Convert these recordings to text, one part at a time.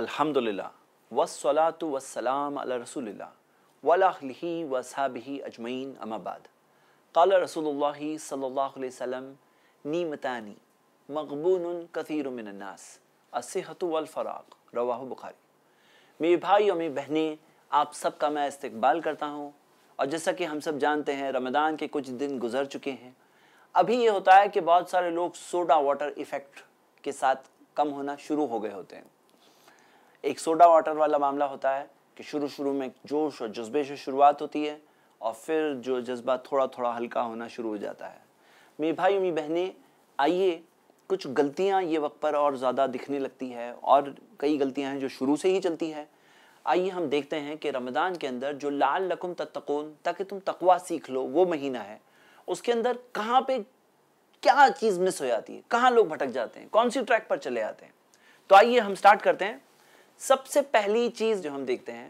الحمد للہ وَلاۃ وسلام اللہ رسول اللہ و صحابی اجمعین اما بعد قال رسول اللہ صلی اللہ علیہ وسلم الناس تانی والفراق رواہ بخاری میرے بھائی اور میرے بہنیں آپ سب کا میں استقبال کرتا ہوں اور جیسا کہ ہم سب جانتے ہیں رمضان کے کچھ دن گزر چکے ہیں ابھی یہ ہوتا ہے کہ بہت سارے لوگ سوڈا واٹر ایفیکٹ کے ساتھ کم ہونا شروع ہو گئے ہوتے ہیں ایک سوڈا واٹر والا معاملہ ہوتا ہے کہ شروع شروع میں جوش اور جذبے سے شروعات ہوتی ہے اور پھر جو جذبہ تھوڑا تھوڑا ہلکا ہونا شروع ہو جاتا ہے میرے بھائی میری بہنیں آئیے کچھ غلطیاں یہ وقت پر اور زیادہ دکھنے لگتی ہے اور کئی غلطیاں ہیں جو شروع سے ہی چلتی ہے آئیے ہم دیکھتے ہیں کہ رمضان کے اندر جو لال لکم تتقون تاکہ تم تکوا سیکھ لو وہ مہینہ ہے اس کے اندر کہاں پہ کیا چیز مس ہو جاتی ہے کہاں لوگ بھٹک جاتے ہیں کون سی ٹریک پر چلے جاتے ہیں تو آئیے ہم سٹارٹ کرتے ہیں سب سے پہلی چیز جو ہم دیکھتے ہیں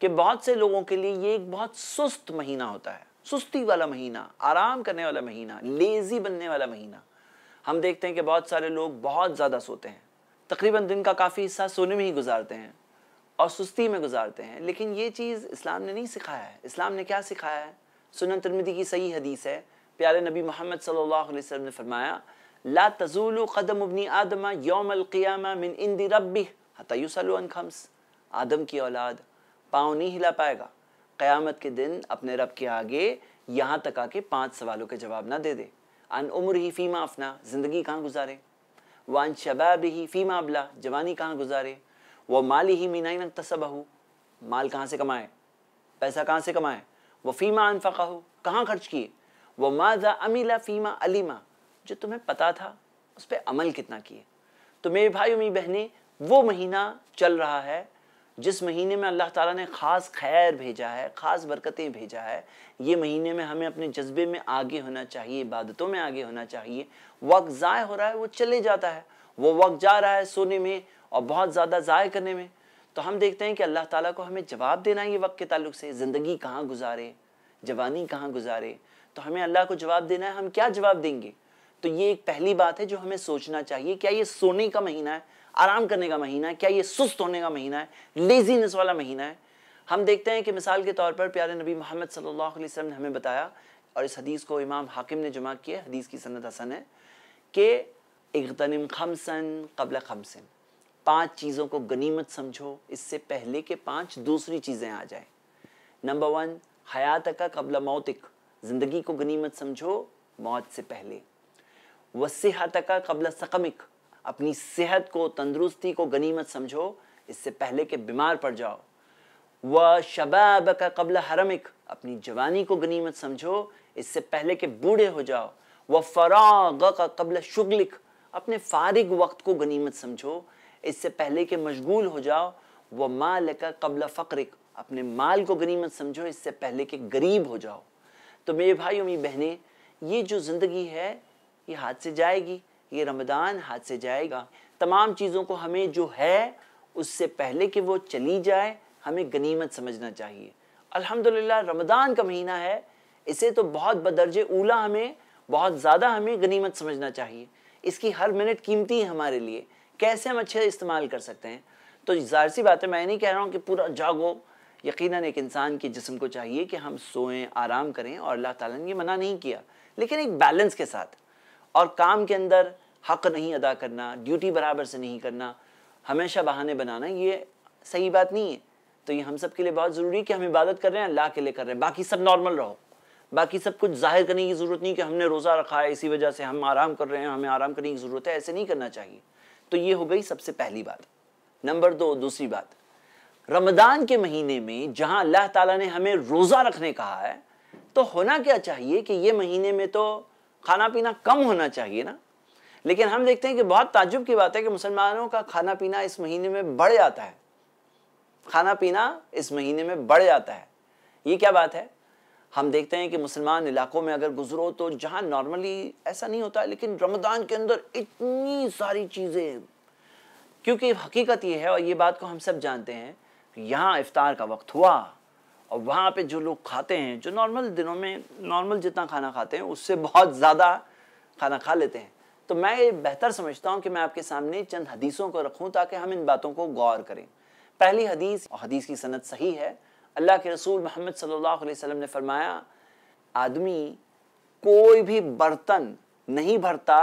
کہ بہت سے لوگوں کے لیے یہ ایک بہت سست مہینہ ہوتا ہے سستی والا مہینہ آرام کرنے والا مہینہ لیزی بننے والا مہینہ ہم دیکھتے ہیں کہ بہت سارے لوگ بہت زیادہ سوتے ہیں تقریباً دن کا کافی حصہ سونے میں ہی گزارتے ہیں اور سستی میں گزارتے ہیں لیکن یہ چیز اسلام نے نہیں سکھایا ہے اسلام نے کیا سکھایا ہے سنن ترمدی کی صحیح حدیث ہے پیارے نبی محمد صلی اللہ علیہ وسلم نے فرمایا لا تزول قدم ابن آدم یوم القیامہ من اندی ربہ حتی یو ان خمس آدم کی اولاد پاؤں نہیں ہلا پائے گا قیامت کے دن اپنے رب کے آگے یہاں تک آ کے پانچ سوالوں کے جواب نہ دے دے ان عمر ہی فیما افنا زندگی کہاں گزارے وان شباب ہی فیما ابلا جوانی کہاں گزارے وہ مال ہی مینا تصب ہو مال کہاں سے کمائے پیسہ کہاں سے کمائے وہ فیما انفقہ ہو کہاں خرچ کیے وہ ماضا امیلا فیما علیما جو تمہیں پتا تھا اس پہ عمل کتنا کیے تو میرے بھائیوں میری بہنیں وہ مہینہ چل رہا ہے جس مہینے میں اللہ تعالیٰ نے خاص خیر بھیجا ہے خاص برکتیں بھیجا ہے یہ مہینے میں ہمیں اپنے جذبے میں آگے ہونا چاہیے عبادتوں میں آگے ہونا چاہیے وقت ضائع ہو رہا ہے وہ چلے جاتا ہے وہ وقت جا رہا ہے سونے میں اور بہت زیادہ ضائع کرنے میں تو ہم دیکھتے ہیں کہ اللہ تعالیٰ کو ہمیں جواب دینا ہے یہ وقت کے تعلق سے زندگی کہاں گزارے جوانی کہاں گزارے تو ہمیں اللہ کو جواب دینا ہے ہم کیا جواب دیں گے تو یہ ایک پہلی بات ہے جو ہمیں سوچنا چاہیے کیا یہ سونے کا مہینہ ہے آرام کرنے کا مہینہ ہے کیا یہ سست ہونے کا مہینہ ہے لیزینس والا مہینہ ہے ہم دیکھتے ہیں کہ مثال کے طور پر پیارے نبی محمد صلی اللہ علیہ وسلم نے ہمیں بتایا اور اس حدیث کو امام حاکم نے جمع کیا حدیث کی سنت حسن ہے کہ اغتنم خمسن قبل خمسن پانچ چیزوں کو غنیمت سمجھو اس سے پہلے کہ پانچ دوسری چیزیں آ جائیں نمبر ون حیات کا قبل موتک زندگی کو غنیمت سمجھو موت سے پہلے وسیحت کا قبل سقمک اپنی صحت کو تندرستی کو غنیمت سمجھو اس سے پہلے کہ بیمار پڑ جاؤ وہ شباب کا قبل حرمک اپنی جوانی کو غنیمت سمجھو اس سے پہلے کہ بوڑھے ہو جاؤ وہ فراغ کا قبل اپنے فارغ وقت کو غنیمت سمجھو اس سے پہلے کہ مشغول ہو جاؤ وہ مال کا قبل اپنے مال کو غنیمت سمجھو اس سے پہلے کہ غریب ہو جاؤ تو میرے بھائی اور میری بہنیں یہ جو زندگی ہے یہ ہاتھ سے جائے گی یہ رمضان ہاتھ سے جائے گا تمام چیزوں کو ہمیں جو ہے اس سے پہلے کہ وہ چلی جائے ہمیں گنیمت سمجھنا چاہیے الحمدللہ رمضان کا مہینہ ہے اسے تو بہت بدرجہ اولا ہمیں بہت زیادہ ہمیں گنیمت سمجھنا چاہیے اس کی ہر منٹ قیمتی ہے ہمارے لیے کیسے ہم اچھے استعمال کر سکتے ہیں تو ظاہر سی بات ہے میں نہیں کہہ رہا ہوں کہ پورا جاگو یقیناً ایک انسان کے جسم کو چاہیے کہ ہم سوئیں آرام کریں اور اللہ تعالیٰ نے یہ منع نہیں کیا لیکن ایک بیلنس کے ساتھ اور کام کے اندر حق نہیں ادا کرنا ڈیوٹی برابر سے نہیں کرنا ہمیشہ بہانے بنانا یہ صحیح بات نہیں ہے تو یہ ہم سب کے لیے بہت ضروری ہے کہ ہم عبادت کر رہے ہیں اللہ کے لیے کر رہے ہیں باقی سب نارمل رہو باقی سب کچھ ظاہر کرنے کی ضرورت نہیں کہ ہم نے روزہ رکھا ہے اسی وجہ سے ہم آرام کر رہے ہیں ہمیں آرام کرنے کی ضرورت ہے ایسے نہیں کرنا چاہیے تو یہ ہو گئی سب سے پہلی بات نمبر دو دوسری بات رمضان کے مہینے میں جہاں اللہ تعالیٰ نے ہمیں روزہ رکھنے کہا ہے تو ہونا کیا چاہیے کہ یہ مہینے میں تو کھانا پینا کم ہونا چاہیے نا لیکن ہم دیکھتے ہیں کہ بہت تعجب کی بات ہے کہ مسلمانوں کا کھانا پینا اس مہینے میں بڑھ جاتا ہے کھانا پینا اس مہینے میں بڑھ جاتا ہے یہ کیا بات ہے ہم دیکھتے ہیں کہ مسلمان علاقوں میں اگر گزرو تو جہاں نارملی ایسا نہیں ہوتا لیکن رمضان کے اندر اتنی ساری چیزیں کیونکہ حقیقت یہ ہے اور یہ بات کو ہم سب جانتے ہیں کہ یہاں افطار کا وقت ہوا اور وہاں پہ جو لوگ کھاتے ہیں جو نارمل دنوں میں نارمل جتنا کھانا کھاتے ہیں اس سے بہت زیادہ کھانا کھا لیتے ہیں تو میں یہ بہتر سمجھتا ہوں کہ میں آپ کے سامنے چند حدیثوں کو رکھوں تاکہ ہم ان باتوں کو غور کریں پہلی حدیث اور حدیث کی سند صحیح ہے اللہ کے رسول محمد صلی اللہ علیہ وسلم نے فرمایا آدمی کوئی بھی برتن نہیں بھرتا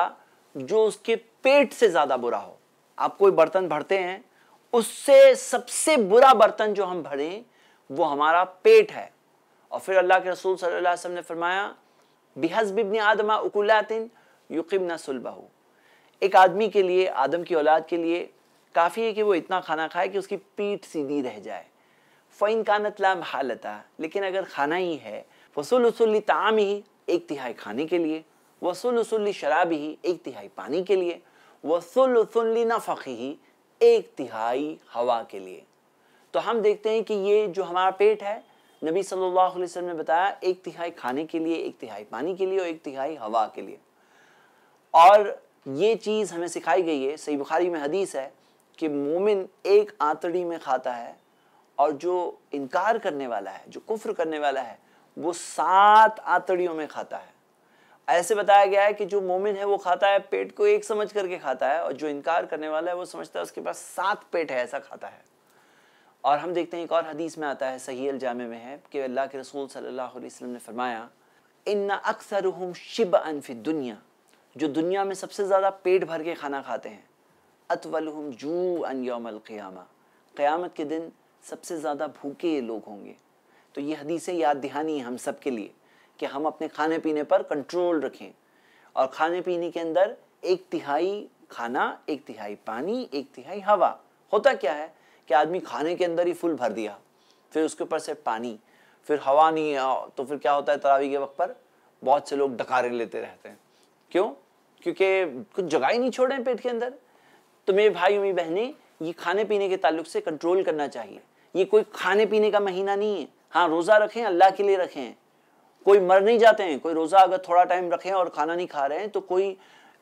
جو اس کے پیٹ سے زیادہ برا ہو آپ کوئی برتن بھرتے ہیں اس سے سب سے برا برتن جو ہم بھریں وہ ہمارا پیٹ ہے اور پھر اللہ کے رسول صلی اللہ علیہ وسلم نے فرمایا یقمنا صلبہ ایک آدمی کے لیے آدم کی اولاد کے لیے کافی ہے کہ وہ اتنا کھانا کھائے کہ اس کی پیٹ سیدھی رہ جائے فنکانت محالتا لیکن اگر کھانا ہی ہے وصول وسولی تعام ہی ایک تہائی کھانے کے لیے وصول وسولی شراب ہی ایک تہائی پانی کے لیے وصول اصول نہ ہی ایک تہائی ہوا کے لیے تو ہم دیکھتے ہیں کہ یہ جو ہمارا پیٹ ہے نبی صلی اللہ علیہ وسلم نے بتایا ایک تہائی کھانے کے لیے ایک تہائی پانی کے لیے اور ایک تہائی ہوا کے لیے اور یہ چیز ہمیں سکھائی گئی ہے صحیح بخاری میں حدیث ہے کہ مومن ایک آنتڑی میں کھاتا ہے اور جو انکار کرنے والا ہے جو کفر کرنے والا ہے وہ سات آتڑیوں میں کھاتا ہے ایسے بتایا گیا ہے کہ جو مومن ہے وہ کھاتا ہے پیٹ کو ایک سمجھ کر کے کھاتا ہے اور جو انکار کرنے والا ہے وہ سمجھتا ہے اس کے پاس سات پیٹ ہے ایسا کھاتا ہے اور ہم دیکھتے ہیں ایک اور حدیث میں آتا ہے صحیح الجامع میں ہے کہ اللہ کے رسول صلی اللہ علیہ وسلم نے فرمایا ان شب انف دنیا جو دنیا میں سب سے زیادہ پیٹ بھر کے کھانا کھاتے ہیں جو ان یوم القیامہ قیامت کے دن سب سے زیادہ بھوکے یہ لوگ ہوں گے تو یہ حدیثیں یاد دہانی ہیں ہم سب کے لیے کہ ہم اپنے کھانے پینے پر کنٹرول رکھیں اور کھانے پینے کے اندر ایک تہائی کھانا ایک تہائی پانی ایک تہائی ہوا ہوتا کیا ہے کہ آدمی کھانے کے اندر ہی فل بھر دیا پھر اس کے اوپر سے پانی پھر ہوا نہیں تو پھر کیا ہوتا ہے تراوی کے وقت پر بہت سے لوگ ڈکارے لیتے رہتے ہیں کیوں کیونکہ کچھ جگہ ہی نہیں چھوڑے پیٹ کے اندر تو میرے بھائی بہنیں یہ کھانے پینے کے تعلق سے کنٹرول کرنا چاہیے یہ کوئی کھانے پینے کا مہینہ نہیں ہے ہاں روزہ رکھیں اللہ کے لیے رکھیں کوئی مر نہیں جاتے ہیں کوئی روزہ اگر تھوڑا ٹائم رکھیں اور کھانا نہیں کھا رہے ہیں تو کوئی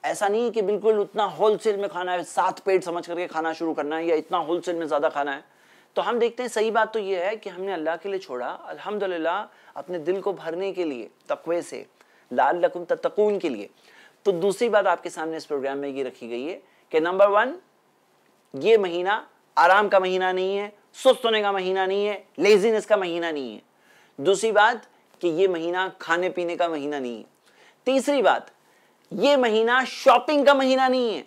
ایسا نہیں کہ بالکل اتنا ہول سیل میں کھانا ہے سات پیٹ سمجھ کر کے کھانا شروع کرنا ہے یا اتنا ہول سیل میں زیادہ کھانا ہے تو ہم دیکھتے ہیں صحیح بات تو یہ ہے کہ ہم نے اللہ کے لیے چھوڑا الحمدللہ اپنے دل کو بھرنے کے لیے تقوی سے لال لکم تتقون کے لیے تو دوسری بات آپ کے سامنے اس پروگرام میں یہ رکھی گئی ہے کہ نمبر ون یہ مہینہ آرام کا مہینہ نہیں ہے سست ہونے کا مہینہ نہیں ہے لیزینس کا مہینہ نہیں ہے دوسری بات کہ یہ مہینہ کھانے پینے کا مہینہ نہیں ہے تیسری بات یہ مہینہ شاپنگ کا مہینہ نہیں ہے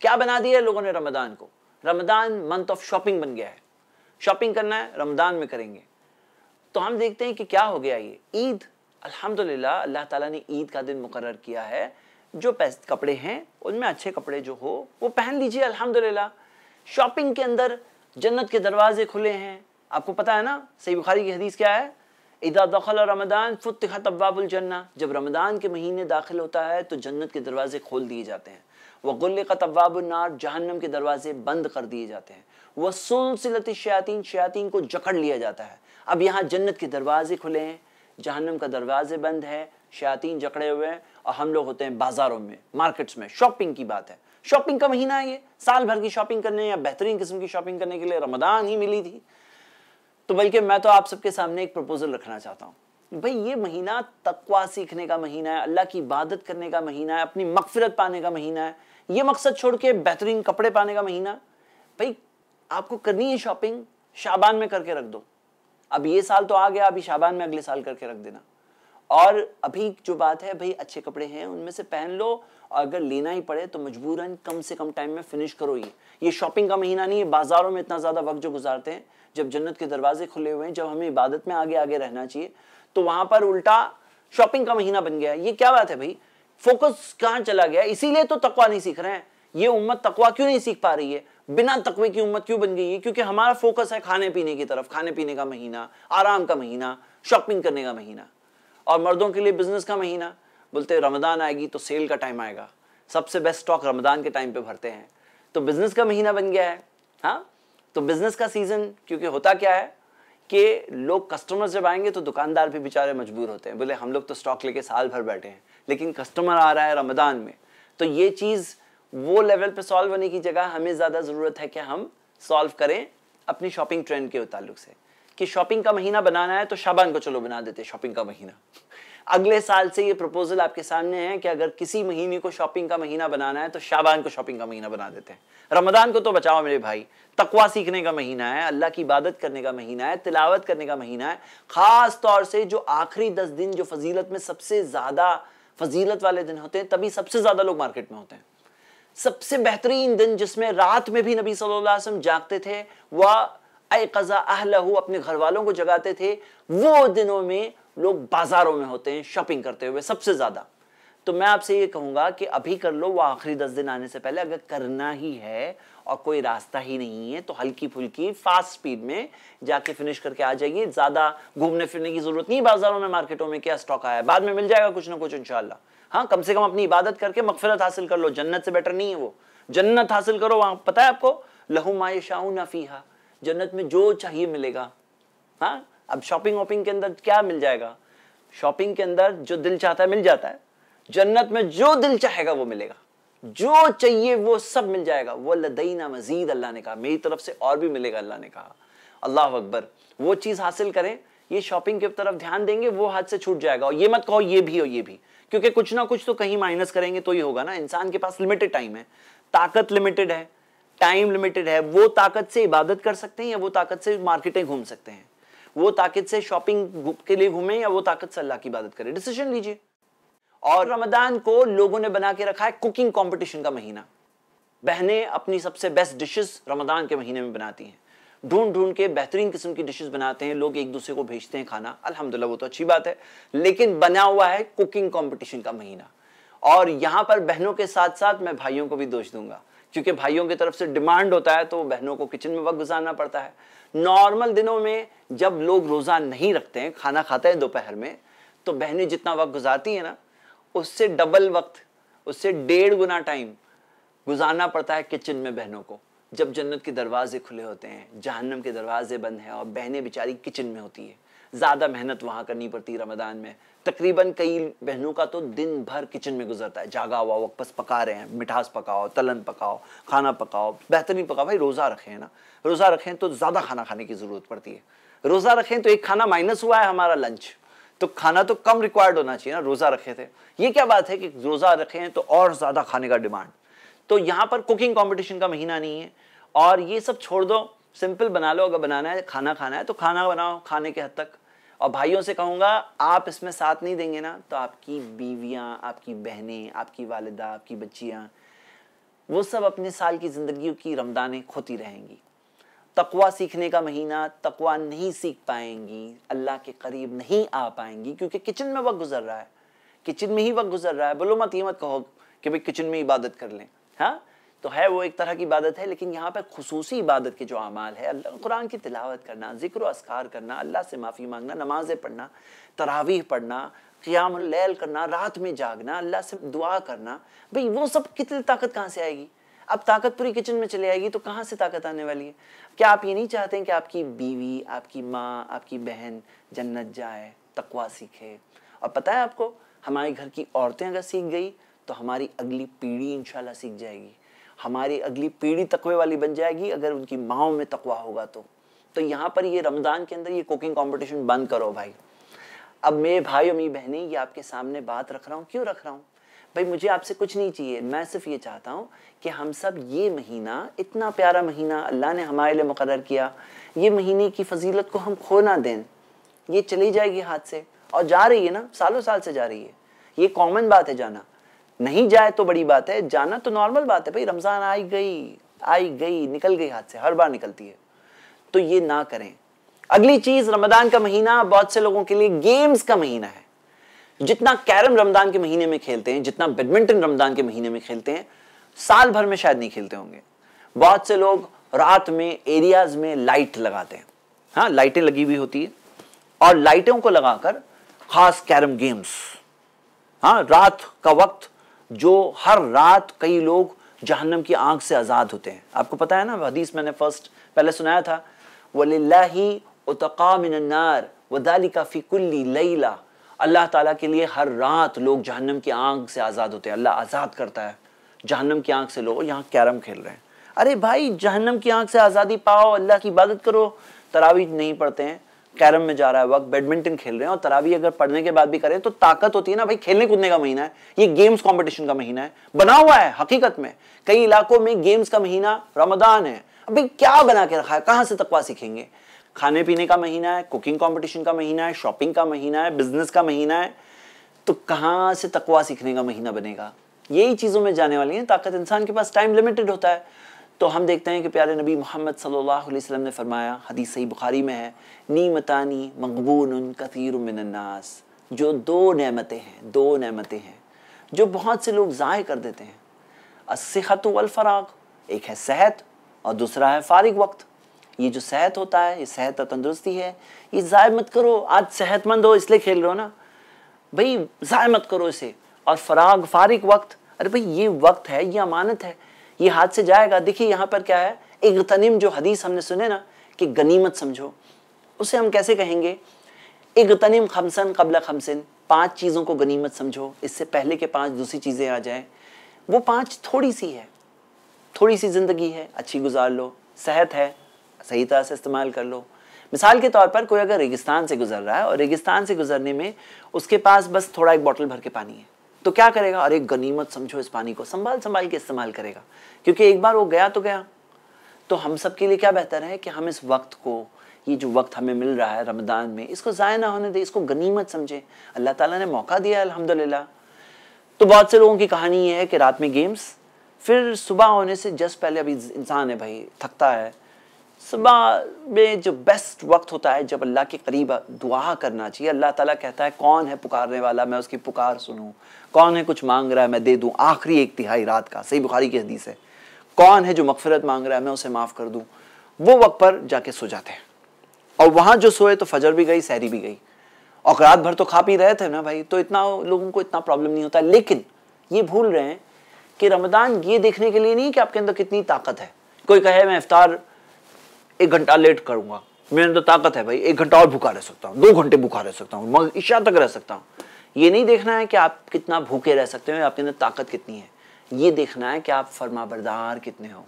کیا بنا دیا ہے لوگوں نے رمضان کو رمضان منتھ آف شاپنگ بن گیا ہے شاپنگ کرنا ہے رمضان میں کریں گے تو ہم دیکھتے ہیں کہ کیا ہو گیا یہ عید الحمدللہ اللہ تعالیٰ نے عید کا دن مقرر کیا ہے جو پیس کپڑے ہیں ان میں اچھے کپڑے جو ہو وہ پہن لیجیے الحمدللہ شاپنگ کے اندر جنت کے دروازے کھلے ہیں آپ کو پتہ ہے نا صحیح بخاری کی حدیث کیا ہے عیدا دخل رمضان فتحت فط الجنہ جب رمضان کے مہینے داخل ہوتا ہے تو جنت کے دروازے کھول دیے جاتے ہیں وہ گلے کا النار جہنم کے دروازے بند کر دیے جاتے ہیں وہ سولسلتی شیاطین شیاطین کو جکڑ لیا جاتا ہے اب یہاں جنت کے دروازے کھلے ہیں جہنم کا دروازے بند ہے شیاطین جکڑے ہوئے ہیں اور ہم لوگ ہوتے ہیں بازاروں میں مارکٹس میں شاپنگ کی بات ہے شاپنگ کا مہینہ ہے یہ سال بھر کی شاپنگ کرنے یا بہترین قسم کی شاپنگ کرنے کے لیے رمضان ہی ملی تھی تو بلکہ میں تو آپ سب کے سامنے ایک پروپوزل رکھنا چاہتا ہوں بھئی یہ مہینہ تقوا سیکھنے کا مہینہ ہے اللہ کی عبادت کرنے کا مہینہ ہے اپنی مغفرت پانے کا مہینہ ہے یہ مقصد چھوڑ کے بہترین کپڑے پانے کا مہینہ بھئی آپ کو کرنی ہے شاپنگ شابان میں کر کے رکھ دو اب یہ سال تو آ گیا ابھی شابان میں اگلے سال کر کے رکھ دینا اور ابھی جو بات ہے بھائی اچھے کپڑے ہیں ان میں سے پہن لو اور اگر لینا ہی پڑے تو مجبوراً کم سے کم ٹائم میں فنش کرو یہ شاپنگ کا مہینہ نہیں ہے بازاروں میں اتنا زیادہ وقت جو گزارتے ہیں جب جنت کے دروازے کھلے ہوئے ہیں جب ہمیں عبادت میں آگے آگے رہنا چاہیے تو وہاں پر الٹا شاپنگ کا مہینہ بن گیا ہے یہ کیا بات ہے بھائی فوکس کہاں چلا گیا اسی لیے تو تقوی نہیں سیکھ رہے ہیں یہ امت تقوی کیوں نہیں سیکھ پا رہی ہے بنا تقوی کی امت کیوں بن گئی ہے کیونکہ ہمارا فوکس ہے کھانے پینے کی طرف کھانے پینے کا مہینہ آرام کا مہینہ شاپنگ کرنے کا مہینہ اور مردوں کے لیے بزنس کا مہینہ بولتے رمضان آئے گی تو سیل کا ٹائم آئے گا سب سے بیسٹ رمضان کے ٹائم پہ تو بزنس کا مہینہ بن گیا ہے ہاں؟ تو بزنس کا سیزن کیونکہ ہوتا کیا ہے کہ لوگ کسٹمر جب آئیں گے تو دکاندار بھی بیچارے مجبور ہوتے ہیں بولے ہم لوگ تو اسٹاک لے کے سال بھر بیٹھے ہیں لیکن کسٹمر آ رہا ہے رمضان میں تو یہ چیز وہ لیول پہ سالو ہونے کی جگہ ہمیں زیادہ ضرورت ہے کہ ہم سالو کریں اپنی شاپنگ ٹرینڈ کے سے کہ شاپنگ کا مہینہ بنانا ہے تو شابان کو چلو بنا دیتے شاپنگ کا مہینہ اگلے سال سے یہ پروپوزل آپ کے سامنے ہے کہ اگر کسی مہینے کو شاپنگ کا مہینہ بنانا ہے تو شابان کو شاپنگ کا مہینہ بنا دیتے ہیں رمضان کو تو بچاؤ میرے بھائی تقوا سیکھنے کا مہینہ ہے اللہ کی عبادت کرنے کا مہینہ ہے تلاوت کرنے کا مہینہ ہے خاص طور سے جو آخری دس دن جو فضیلت میں سب سے زیادہ فضیلت والے دن ہوتے ہیں تبھی ہی سب سے زیادہ لوگ مارکیٹ میں ہوتے ہیں سب سے بہترین دن جس میں رات میں بھی نبی صلی اللہ علیہ وسلم جاگتے تھے وہ قزا لو اپنے گھر والوں کو جگاتے تھے وہ دنوں میں لوگ بازاروں میں ہوتے ہیں شاپنگ کرتے ہوئے سب سے زیادہ تو میں آپ سے یہ کہوں گا کہ ابھی کر لو وہ آخری دس دن آنے سے پہلے اگر کرنا ہی ہے اور کوئی راستہ ہی نہیں ہے تو ہلکی پھلکی فاسٹ سپیڈ میں جا کے فنش کر کے آ جائیے زیادہ گھومنے پھرنے کی ضرورت نہیں بازاروں میں مارکیٹوں میں کیا سٹاک آیا ہے بعد میں مل جائے گا کچھ نہ کچھ انشاءاللہ ہاں کم سے کم اپنی عبادت کر کے مغفرت حاصل کر لو جنت سے بیٹر نہیں ہے وہ جنت حاصل کرو وہاں پتا ہے آپ کو لہو فیہا جنت میں جو چاہیے ملے گا ہاں اب شاپنگ واپنگ کے اندر کیا مل جائے گا شاپنگ کے اندر جو دل چاہتا ہے مل جاتا ہے جنت میں جو دل چاہے گا وہ ملے گا جو چاہیے وہ سب مل جائے گا وہ لدینہ مزید اللہ نے کہا میری طرف سے اور بھی ملے گا اللہ نے کہا اللہ اکبر وہ چیز حاصل کریں یہ شاپنگ کے طرف دھیان دیں گے وہ ہاتھ سے چھوٹ جائے گا اور یہ مت کہو یہ بھی اور یہ بھی کیونکہ کچھ نہ کچھ تو کہیں مائنس کریں گے تو یہ ہوگا نا انسان کے پاس لمیٹڈ ٹائم ہے طاقت لمیٹڈ ہے ٹائم لیمیٹڈ ہے وہ طاقت سے عبادت کر سکتے ہیں یا وہ طاقت سے مارکیٹیں گھوم سکتے ہیں وہ طاقت سے شاپنگ کے لیے گھومیں یا وہ طاقت سے اللہ کی عبادت کریں ڈیسیشن لیجئے اور رمضان کو لوگوں نے بنا کے رکھا ہے کوکنگ کا مہینہ بہنیں اپنی سب سے بیسٹ ڈشز رمضان کے مہینے میں بناتی ہیں ڈھونڈ ڈھونڈ کے بہترین قسم کی ڈشز بناتے ہیں لوگ ایک دوسرے کو بھیجتے ہیں کھانا الحمدللہ وہ تو اچھی بات ہے لیکن بنا ہوا ہے کوکنگ کمپٹیشن کا مہینہ اور یہاں پر بہنوں کے ساتھ ساتھ میں بھائیوں کو بھی دوش دوں گا کیونکہ بھائیوں کی طرف سے ڈیمانڈ ہوتا ہے تو بہنوں کو کچن میں وقت گزارنا پڑتا ہے نارمل دنوں میں جب لوگ روزہ نہیں رکھتے ہیں کھانا کھاتے ہیں دوپہر میں تو بہنیں جتنا وقت گزارتی ہیں نا اس سے ڈبل وقت اس سے ڈیڑھ گنا ٹائم گزارنا پڑتا ہے کچن میں بہنوں کو جب جنت کے دروازے کھلے ہوتے ہیں جہنم کے دروازے بند ہیں اور بہنیں بیچاری کچن میں ہوتی ہیں زیادہ محنت وہاں کرنی پڑتی رمضان میں تقریباً کئی بہنوں کا تو دن بھر کچن میں گزرتا ہے جاگا ہوا وقت پکا رہے ہیں مٹھاس پکاؤ تلن پکاؤ کھانا پکاؤ بہترین پکاؤ بھائی روزہ رکھیں نا روزہ رکھیں تو زیادہ کھانا کھانے کی ضرورت پڑتی ہے روزہ رکھیں تو ایک کھانا مائنس ہوا ہے ہمارا لنچ تو کھانا تو کم ریکوائرڈ ہونا چاہیے نا روزہ رکھے تھے یہ کیا بات ہے کہ روزہ رکھیں تو اور زیادہ کھانے کا ڈیمانڈ تو یہاں پر کوکنگ کمپٹیشن کا مہینہ نہیں ہے اور یہ سب چھوڑ دو سمپل بنا لو اگر بنانا ہے کھانا کھانا ہے تو کھانا بناؤ کھانے کے حد تک اور بھائیوں سے کہوں گا آپ اس میں ساتھ نہیں دیں گے نا تو آپ کی بیویاں آپ کی بہنیں آپ کی والدہ آپ کی بچیاں وہ سب اپنے سال کی زندگیوں کی رمضانیں کھوتی رہیں گی تکوا سیکھنے کا مہینہ تکوا نہیں سیکھ پائیں گی اللہ کے قریب نہیں آ پائیں گی کیونکہ کچن میں وقت گزر رہا ہے کچن میں ہی وقت گزر رہا ہے بولو مت کہو کہ کچن میں عبادت کر لیں ہاں؟ تو ہے وہ ایک طرح کی عبادت ہے لیکن یہاں پہ خصوصی عبادت کے جو اعمال ہے اللہ قرآن کی تلاوت کرنا ذکر و اسکار کرنا اللہ سے معافی مانگنا نمازیں پڑھنا تراویح پڑھنا قیام اللیل کرنا رات میں جاگنا اللہ سے دعا کرنا بھئی وہ سب کتنی طاقت کہاں سے آئے گی اب طاقت پوری کچن میں چلے آئے گی تو کہاں سے طاقت آنے والی ہے کیا آپ یہ نہیں چاہتے ہیں کہ آپ کی بیوی آپ کی ماں آپ کی بہن جنت جائے تقوا سیکھے اور پتہ ہے آپ کو ہمارے گھر کی عورتیں اگر سیکھ گئی تو ہماری اگلی پیڑھی انشاءاللہ سیکھ جائے گی ہماری اگلی پیڑھی تقوی والی بن جائے گی اگر ان کی ماؤں میں تقوی ہوگا تو تو یہاں پر یہ رمضان کے اندر یہ یہ کوکنگ بند کرو بھائی بھائی بھائی اب آپ آپ کے سامنے بات رکھ رکھ رہا رہا ہوں ہوں کیوں مجھے سے کچھ نہیں چاہیے میں صرف یہ چاہتا ہوں کہ ہم سب یہ مہینہ اتنا پیارا مہینہ اللہ نے ہمارے لیے مقرر کیا یہ مہینے کی فضیلت کو ہم کھو نہ دیں یہ چلی جائے گی ہاتھ سے اور جا رہی ہے نا سالوں سال سے جا رہی ہے یہ کامن بات ہے جانا نہیں جائے تو بڑی بات ہے جانا تو نارمل بات ہے بھائی رمضان آئی گئی آئی گئی نکل گئی ہاتھ سے ہر بار نکلتی ہے تو یہ نہ کریں اگلی چیز رمضان کا مہینہ بہت سے لوگوں کے لیے گیمز کا مہینہ ہے جتنا کیرم رمضان کے مہینے میں کھیلتے ہیں جتنا بیڈمنٹن رمضان کے مہینے میں کھیلتے ہیں سال بھر میں شاید نہیں کھیلتے ہوں گے بہت سے لوگ رات میں ایریاز میں لائٹ لگاتے ہیں ہاں لائٹیں لگی ہوئی ہوتی ہے اور لائٹوں کو لگا کر خاص کیرم گیمز ہاں رات کا وقت جو ہر رات کئی لوگ جہنم کی آنکھ سے آزاد ہوتے ہیں آپ کو پتہ ہے نا حدیث میں نے فرسٹ پہلے سنایا تھا وَلِلَّهِ وَذَلِكَ فِي كُلِّ کا اللہ تعالیٰ کے لیے ہر رات لوگ جہنم کی آنکھ سے آزاد ہوتے ہیں اللہ آزاد کرتا ہے جہنم کی آنکھ سے لوگ یہاں کیرم کھیل رہے ہیں ارے بھائی جہنم کی آنکھ سے آزادی پاؤ اللہ کی عبادت کرو تراویج نہیں پڑتے ہیں کیرم میں جا رہا ہے وقت بیڈمنٹن کھیل رہے ہیں اور تراوی اگر پڑھنے کے بعد بھی کریں تو طاقت ہوتی ہے نا بھائی کھیلنے کودنے کا مہینہ ہے یہ گیمز گیمسن کا مہینہ ہے بنا ہوا ہے حقیقت میں کئی علاقوں میں گیمز کا مہینہ رمضان ہے ابھی کیا بنا کے رکھا ہے کہاں سے تکوا سیکھیں گے کھانے پینے کا مہینہ ہے کوکنگ کمپٹیشن کا مہینہ ہے شاپنگ کا مہینہ ہے بزنس کا مہینہ ہے تو کہاں سے تقوا سیکھنے کا مہینہ بنے گا یہی چیزوں میں جانے والی ہیں طاقت انسان کے پاس ٹائم لمیٹڈ ہوتا ہے تو ہم دیکھتے ہیں کہ پیارے نبی محمد صلی اللہ علیہ وسلم نے فرمایا حدیث صحیح بخاری میں ہے نیمتانی مغبون کثیر من الناس جو دو نعمتیں ہیں دو نعمتیں ہیں جو بہت سے لوگ ضائع کر دیتے ہیں الصحت والفراغ ایک ہے صحت اور دوسرا ہے فارغ وقت یہ جو صحت ہوتا ہے یہ صحت اور تندرستی ہے یہ ضائع مت کرو آج صحت مند ہو اس لیے کھیل رہو نا بھائی ضائع مت کرو اسے اور فراغ فارغ وقت ارے بھائی یہ وقت ہے یہ امانت ہے یہ ہاتھ سے جائے گا دیکھیے یہاں پر کیا ہے اغتنم جو حدیث ہم نے سنے نا کہ غنیمت سمجھو اسے ہم کیسے کہیں گے اغتنم خمسن قبل خمسن پانچ چیزوں کو غنیمت سمجھو اس سے پہلے کے پانچ دوسری چیزیں آ جائیں وہ پانچ تھوڑی سی ہے تھوڑی سی زندگی ہے اچھی گزار لو صحت ہے صحیح طرح سے استعمال کر لو مثال کے طور پر کوئی اگر ریگستان سے گزر رہا ہے اور ریگستان سے گزرنے میں اس کے پاس بس تھوڑا ایک بوٹل بھر کے پانی ہے تو کیا کرے گا اور ایک گنیمت سمجھو اس پانی کو سنبھال سنبھال کے استعمال کرے گا کیونکہ ایک بار وہ گیا تو گیا تو ہم سب کے لیے کیا بہتر ہے کہ ہم اس وقت کو یہ جو وقت ہمیں مل رہا ہے رمضان میں اس کو ضائع نہ ہونے دے اس کو گنیمت سمجھے اللہ تعالیٰ نے موقع دیا الحمد للہ تو بہت سے لوگوں کی کہانی یہ ہے کہ رات میں گیمس پھر صبح ہونے سے جسٹ پہلے ابھی انسان ہے بھائی تھکتا ہے صبح میں جو بیسٹ وقت ہوتا ہے جب اللہ کے قریب دعا کرنا چاہیے اللہ تعالیٰ کہتا ہے کون ہے پکارنے والا میں اس کی پکار سنوں کون کون ہے ہے ہے ہے کچھ مانگ رہا میں دے دوں آخری ایک تہائی رات کا صحیح بخاری کی حدیث جو مغفرت مانگ رہا ہے میں اسے معاف کر دوں وہ وقت پر جا کے سو جاتے ہیں اور وہاں جو سوئے تو فجر بھی گئی سحری بھی گئی اور رات بھر تو کھا پی رہے تھے نا بھائی تو اتنا لوگوں کو اتنا پرابلم نہیں ہوتا لیکن یہ بھول رہے ہیں کہ رمضان یہ دیکھنے کے لیے نہیں کہ آپ کے اندر کتنی طاقت ہے کوئی کہے میں افطار ایک گھنٹہ لیٹ کروں گا میرے اندر طاقت ہے بھائی ایک گھنٹہ اور بھوکا رہ سکتا ہوں دو گھنٹے بھوکا رہ سکتا ہوں مگر عشاء تک رہ سکتا ہوں یہ نہیں دیکھنا ہے کہ آپ کتنا بھوکے رہ سکتے ہو آپ کے اندر طاقت کتنی ہے یہ دیکھنا ہے کہ آپ فرما بردار کتنے ہو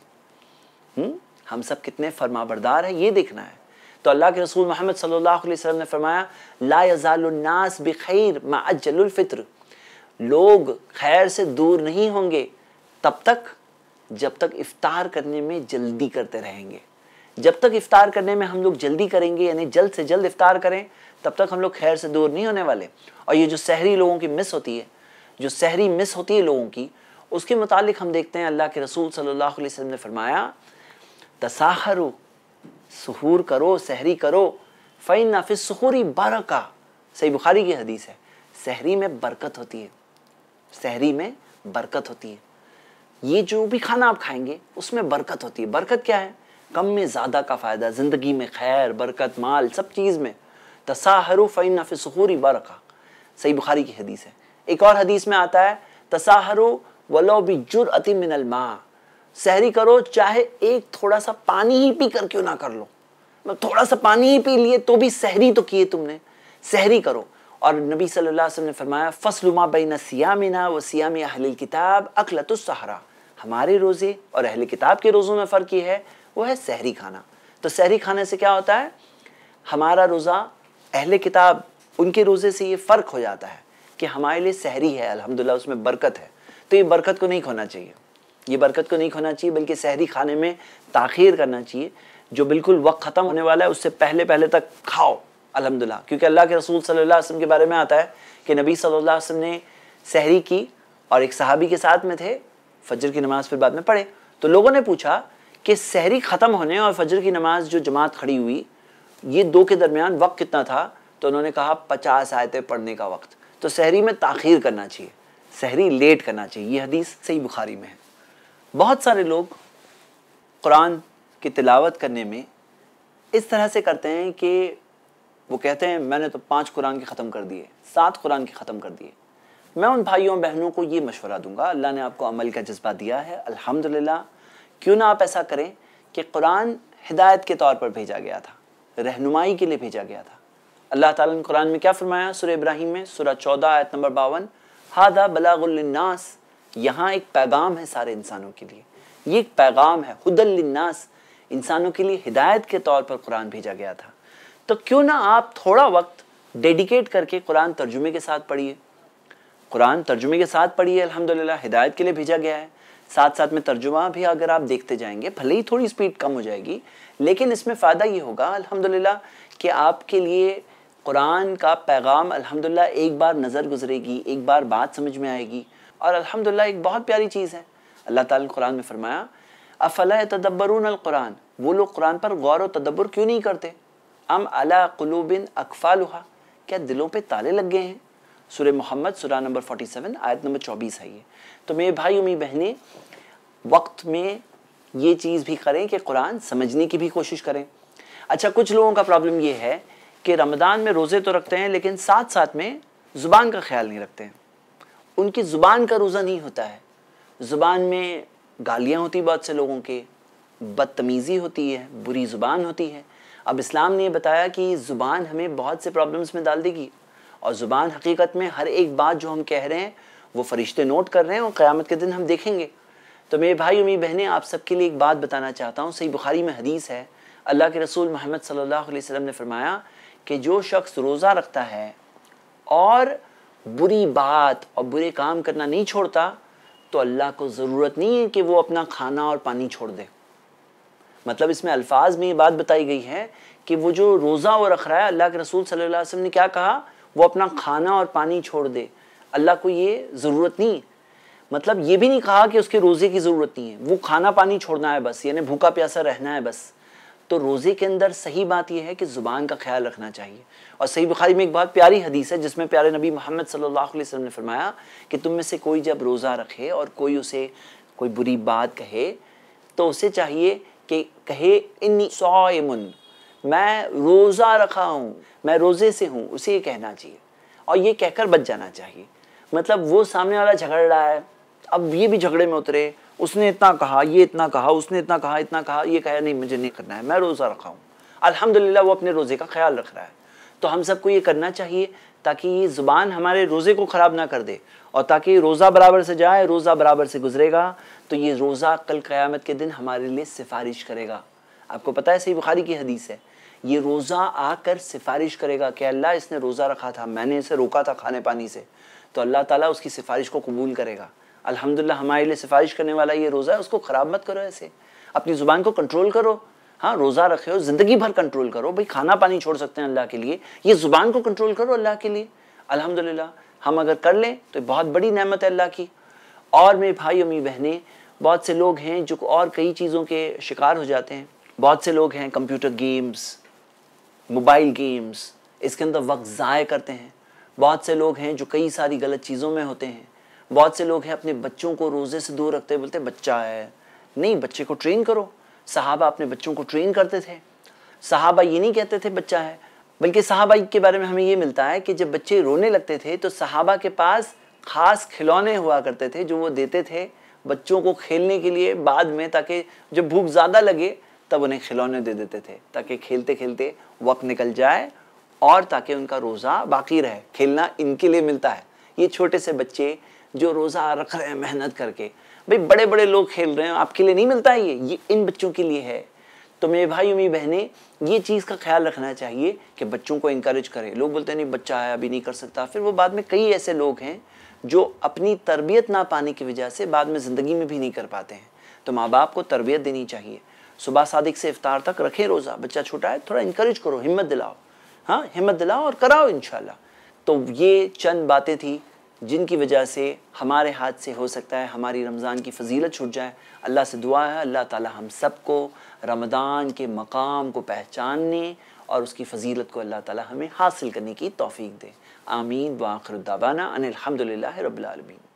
ہم سب کتنے فرما بردار ہیں یہ دیکھنا ہے تو اللہ کے رسول محمد صلی اللہ علیہ وسلم نے فرمایا لا يزال الناس بخیر اجل الفطر لوگ خیر سے دور نہیں ہوں گے تب تک جب تک افطار کرنے میں جلدی کرتے رہیں گے جب تک افطار کرنے میں ہم لوگ جلدی کریں گے یعنی جلد سے جلد افطار کریں تب تک ہم لوگ خیر سے دور نہیں ہونے والے اور یہ جو سہری لوگوں کی مس ہوتی ہے جو سہری مس ہوتی ہے لوگوں کی اس کے متعلق ہم دیکھتے ہیں اللہ کے رسول صلی اللہ علیہ وسلم نے فرمایا تساہرو سہور کرو سحری کرو فَإِنَّا فِي سُخُورِ بَرَقَ صحیح بخاری کی حدیث ہے سہری میں برکت ہوتی ہے سہری میں برکت ہوتی ہے یہ جو بھی کھانا آپ کھائیں گے اس میں برکت ہوتی ہے برکت کیا ہے کم میں زیادہ کا فائدہ زندگی میں خیر برکت مال سب چیز میں تساہر فعین فی سخوری برقہ صحیح بخاری کی حدیث ہے ایک اور حدیث میں آتا ہے تساہر ولو بھی جرعت من الماء سہری کرو چاہے ایک تھوڑا سا پانی ہی پی کر کیوں نہ کر لو مطلب تھوڑا سا پانی ہی پی لیے تو بھی سہری تو کیے تم نے سہری کرو اور نبی صلی اللہ علیہ وسلم نے فرمایا فصل ما بین سیامنا و سیام اہل کتاب اقلت السہرہ ہمارے روزے اور اہل کتاب کے روزوں میں فرق یہ ہے وہ ہے سحری کھانا تو سہری کھانے سے کیا ہوتا ہے ہمارا روزہ اہل کتاب ان کے روزے سے یہ فرق ہو جاتا ہے کہ ہمارے لیے سحری ہے الحمدللہ اس میں برکت ہے تو یہ برکت کو نہیں کھونا چاہیے یہ برکت کو نہیں کھونا چاہیے بلکہ سہری کھانے میں تاخیر کرنا چاہیے جو بالکل وقت ختم ہونے والا ہے اس سے پہلے پہلے تک کھاؤ الحمدللہ کیونکہ اللہ کے رسول صلی اللہ علیہ وسلم کے بارے میں آتا ہے کہ نبی صلی اللہ علیہ وسلم نے سحری کی اور ایک صحابی کے ساتھ میں تھے فجر کی نماز پھر بعد میں پڑھے تو لوگوں نے پوچھا کہ سہری ختم ہونے اور فجر کی نماز جو جماعت کھڑی ہوئی یہ دو کے درمیان وقت کتنا تھا تو انہوں نے کہا پچاس آیتیں پڑھنے کا وقت تو سہری میں تاخیر کرنا چاہیے سہری لیٹ کرنا چاہیے یہ حدیث صحیح بخاری میں ہے بہت سارے لوگ قرآن کی تلاوت کرنے میں اس طرح سے کرتے ہیں کہ وہ کہتے ہیں میں نے تو پانچ قرآن کے ختم کر دیے سات قرآن کے ختم کر دیے میں ان بھائیوں بہنوں کو یہ مشورہ دوں گا اللہ نے آپ کو عمل کا جذبہ دیا ہے الحمدللہ للہ کیوں نہ آپ ایسا کریں کہ قرآن ہدایت کے طور پر بھیجا گیا تھا رہنمائی کے لیے بھیجا گیا تھا اللہ تعالیٰ نے قرآن میں کیا فرمایا سورہ ابراہیم میں سورہ چودہ آیت نمبر باون ہادہ بلاغ الناس یہاں ایک پیغام ہے سارے انسانوں کے لیے یہ ایک پیغام ہے ہد الناس انسانوں کے لیے ہدایت کے طور پر قرآن بھیجا گیا تھا تو کیوں نہ آپ تھوڑا وقت ڈیڈیکیٹ کر کے قرآن ترجمے کے ساتھ پڑھیے قرآن ترجمے کے ساتھ پڑھیے الحمدللہ ہدایت کے لیے بھیجا گیا ہے ساتھ ساتھ میں ترجمہ بھی اگر آپ دیکھتے جائیں گے پھلے ہی تھوڑی کم ہو جائے گی لیکن اس میں فائدہ یہ ہوگا الحمدللہ کہ آپ کے لیے قرآن کا پیغام الحمدللہ ایک بار نظر گزرے گی ایک بار بات سمجھ میں آئے گی اور الحمدللہ ایک بہت پیاری چیز ہے اللہ تعالیٰ نے قرآن میں فرمایا افلا تدبرون القرآن وہ لوگ قرآن پر غور و تدبر کیوں نہیں کرتے ام علا قلوب اقفالحا کیا دلوں پہ تالے لگ گئے ہیں سورہ محمد سورہ نمبر 47 آیت نمبر 24 ہے یہ تو میرے بھائی بہنیں وقت میں یہ چیز بھی کریں کہ قرآن سمجھنے کی بھی کوشش کریں اچھا کچھ لوگوں کا پرابلم یہ ہے کہ رمضان میں روزے تو رکھتے ہیں لیکن ساتھ ساتھ میں زبان کا خیال نہیں رکھتے ہیں ان کی زبان کا روزہ نہیں ہوتا ہے زبان میں گالیاں ہوتی بہت سے لوگوں کے بدتمیزی ہوتی ہے بری زبان ہوتی ہے اب اسلام نے بتایا کہ زبان ہمیں بہت سے پرابلمس میں ڈال دے گی اور زبان حقیقت میں ہر ایک بات جو ہم کہہ رہے ہیں وہ فرشتے نوٹ کر رہے ہیں اور قیامت کے دن ہم دیکھیں گے تو میرے بھائی اور میری بہنیں آپ سب کے لیے ایک بات بتانا چاہتا ہوں صحیح بخاری میں حدیث ہے اللہ کے رسول محمد صلی اللہ علیہ وسلم نے فرمایا کہ جو شخص روزہ رکھتا ہے اور بری بات اور برے کام کرنا نہیں چھوڑتا تو اللہ کو ضرورت نہیں ہے کہ وہ اپنا کھانا اور پانی چھوڑ دے مطلب اس میں الفاظ میں یہ بات بتائی گئی ہے کہ وہ جو روزہ وہ رکھ رہا ہے اللہ کے رسول صلی اللہ علیہ وسلم نے کیا کہا وہ اپنا کھانا اور پانی چھوڑ دے اللہ کو یہ ضرورت نہیں ہے مطلب یہ بھی نہیں کہا کہ اس کے روزے کی ضرورت نہیں ہے وہ کھانا پانی چھوڑنا ہے بس یعنی بھوکا پیاسا رہنا ہے بس تو روزے کے اندر صحیح بات یہ ہے کہ زبان کا خیال رکھنا چاہیے اور صحیح بخاری میں ایک بہت پیاری حدیث ہے جس میں پیارے نبی محمد صلی اللہ علیہ وسلم نے فرمایا کہ تم میں سے کوئی جب روزہ رکھے اور کوئی اسے کوئی بری بات کہے تو اسے چاہیے کہ کہے انی سوائمن میں روزہ رکھا ہوں میں روزے سے ہوں اسے یہ کہنا چاہیے اور یہ کہہ کر بچ جانا چاہیے مطلب وہ سامنے والا جھگڑ رہا ہے اب یہ بھی جھگڑے میں اترے اس نے اتنا کہا یہ اتنا کہا اس نے اتنا کہا اتنا کہا یہ کہا نہیں مجھے نہیں کرنا ہے میں روزہ رکھا ہوں الحمدللہ وہ اپنے روزے کا خیال رکھ رہا ہے تو ہم سب کو یہ کرنا چاہیے تاکہ یہ زبان ہمارے روزے کو خراب نہ کر دے اور تاکہ روزہ برابر سے جائے روزہ برابر سے گزرے گا تو یہ روزہ کل قیامت کے دن ہمارے لیے سفارش کرے گا آپ کو پتا ہے صحیح بخاری کی حدیث ہے یہ روزہ آ کر سفارش کرے گا کہ اللہ اس نے روزہ رکھا تھا میں نے اسے روکا تھا کھانے پانی سے تو اللہ تعالیٰ اس کی سفارش کو قبول کرے گا الحمدللہ ہمارے لیے سفارش کرنے والا یہ روزہ ہے اس کو خراب مت کرو ایسے اپنی زبان کو کنٹرول کرو ہاں روزہ رکھے ہو زندگی بھر کنٹرول کرو بھائی کھانا پانی چھوڑ سکتے ہیں اللہ کے لیے یہ زبان کو کنٹرول کرو اللہ کے لیے الحمدللہ ہم اگر کر لیں تو بہت بڑی نعمت ہے اللہ کی اور میرے بھائی امی بہنیں بہت سے لوگ ہیں جو اور کئی چیزوں کے شکار ہو جاتے ہیں بہت سے لوگ ہیں کمپیوٹر گیمز موبائل گیمز اس کے اندر وقت ضائع کرتے ہیں بہت سے لوگ ہیں جو کئی ساری غلط چیزوں میں ہوتے ہیں بہت سے لوگ ہیں اپنے بچوں کو روزے سے دور رکھتے بلتے بولتے بچہ ہے نہیں بچے کو ٹرین کرو صحابہ اپنے بچوں کو ٹرین کرتے تھے صحابہ یہ نہیں کہتے تھے بچہ ہے بلکہ صحابہ کے بارے میں ہمیں یہ ملتا ہے کہ جب بچے رونے لگتے تھے تو صحابہ کے پاس خاص کھلونے ہوا کرتے تھے جو وہ دیتے تھے بچوں کو کھیلنے کے لیے بعد میں تاکہ جب بھوک زیادہ لگے تب انہیں کھلونے دے دیتے تھے تاکہ کھیلتے کھیلتے وقت نکل جائے اور تاکہ ان کا روزہ باقی رہے کھیلنا ان کے لیے ملتا ہے یہ چھوٹے سے بچے جو روزہ رکھ رہے ہیں محنت کر کے بھائی بڑے بڑے لوگ کھیل رہے ہیں آپ کے لیے نہیں ملتا ہے یہ یہ ان بچوں کے لیے ہے تو میرے بھائی امی بہنیں یہ چیز کا خیال رکھنا چاہیے کہ بچوں کو انکریج کریں لوگ بولتے ہیں نہیں بچہ آیا ابھی نہیں کر سکتا پھر وہ بعد میں کئی ایسے لوگ ہیں جو اپنی تربیت نہ پانے کی وجہ سے بعد میں زندگی میں بھی نہیں کر پاتے ہیں تو ماں باپ کو تربیت دینی چاہیے صبح صادق سے افطار تک رکھیں روزہ بچہ چھوٹا ہے تھوڑا انکریج کرو ہمت دلاؤ ہاں ہمت دلاؤ اور کراؤ انشاءاللہ تو یہ چند باتیں تھیں جن کی وجہ سے ہمارے ہاتھ سے ہو سکتا ہے ہماری رمضان کی فضیلت چھوٹ جائے اللہ سے دعا ہے اللہ تعالی ہم سب کو رمضان کے مقام کو پہچاننے اور اس کی فضیلت کو اللہ تعالی ہمیں حاصل کرنے کی توفیق دے آمین وآخر الدعوانا ان الحمدللہ رب العالمین